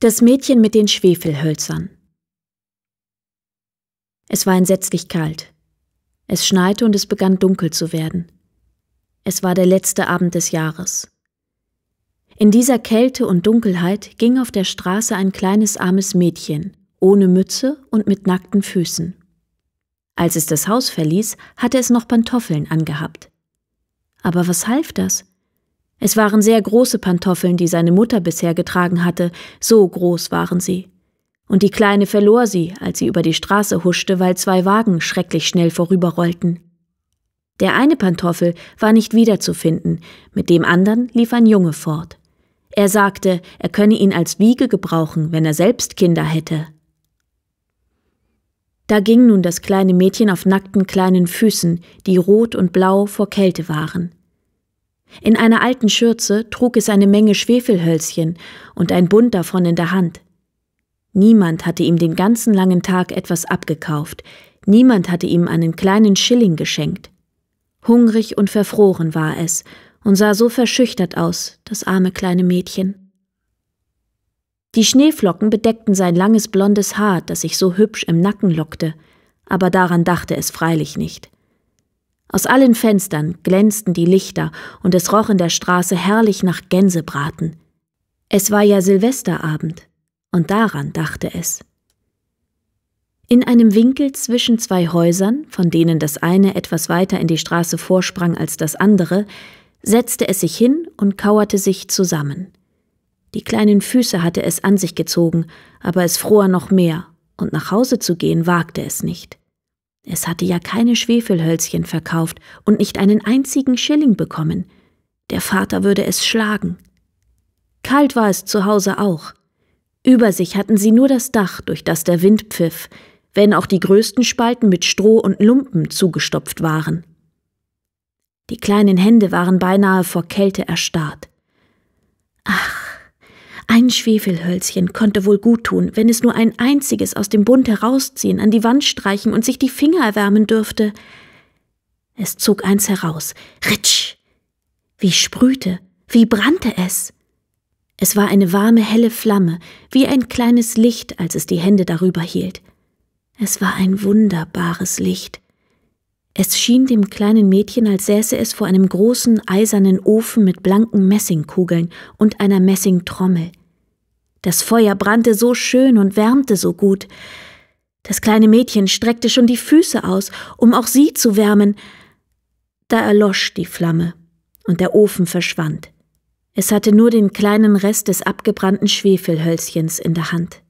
Das Mädchen mit den Schwefelhölzern. Es war entsetzlich kalt. Es schneite und es begann dunkel zu werden. Es war der letzte Abend des Jahres. In dieser Kälte und Dunkelheit ging auf der Straße ein kleines armes Mädchen, ohne Mütze und mit nackten Füßen. Als es das Haus verließ, hatte es noch Pantoffeln angehabt. Aber was half das? Es waren sehr große Pantoffeln, die seine Mutter bisher getragen hatte, so groß waren sie. Und die Kleine verlor sie, als sie über die Straße huschte, weil zwei Wagen schrecklich schnell vorüberrollten. Der eine Pantoffel war nicht wiederzufinden, mit dem anderen lief ein Junge fort. Er sagte, er könne ihn als Wiege gebrauchen, wenn er selbst Kinder hätte. Da ging nun das kleine Mädchen auf nackten kleinen Füßen, die rot und blau vor Kälte waren. In einer alten Schürze trug es eine Menge Schwefelhölzchen und ein Bund davon in der Hand. Niemand hatte ihm den ganzen langen Tag etwas abgekauft, niemand hatte ihm einen kleinen Schilling geschenkt. Hungrig und verfroren war es und sah so verschüchtert aus, das arme kleine Mädchen. Die Schneeflocken bedeckten sein langes blondes Haar, das sich so hübsch im Nacken lockte, aber daran dachte es freilich nicht. Aus allen Fenstern glänzten die Lichter und es roch in der Straße herrlich nach Gänsebraten. Es war ja Silvesterabend, und daran dachte es. In einem Winkel zwischen zwei Häusern, von denen das eine etwas weiter in die Straße vorsprang als das andere, setzte es sich hin und kauerte sich zusammen. Die kleinen Füße hatte es an sich gezogen, aber es fror noch mehr, und nach Hause zu gehen wagte es nicht. Es hatte ja keine Schwefelhölzchen verkauft und nicht einen einzigen Schilling bekommen. Der Vater würde es schlagen. Kalt war es zu Hause auch. Über sich hatten sie nur das Dach, durch das der Wind pfiff, wenn auch die größten Spalten mit Stroh und Lumpen zugestopft waren. Die kleinen Hände waren beinahe vor Kälte erstarrt. Ach, ein Schwefelhölzchen konnte wohl gut tun, wenn es nur ein einziges aus dem Bund herausziehen, an die Wand streichen und sich die Finger erwärmen dürfte. Es zog eins heraus. Ritsch! Wie sprühte, wie brannte es! Es war eine warme, helle Flamme, wie ein kleines Licht, als es die Hände darüber hielt. Es war ein wunderbares Licht. Es schien dem kleinen Mädchen, als säße es vor einem großen eisernen Ofen mit blanken Messingkugeln und einer Messingtrommel. Das Feuer brannte so schön und wärmte so gut. Das kleine Mädchen streckte schon die Füße aus, um auch sie zu wärmen. Da erlosch die Flamme und der Ofen verschwand. Es hatte nur den kleinen Rest des abgebrannten Schwefelhölzchens in der Hand.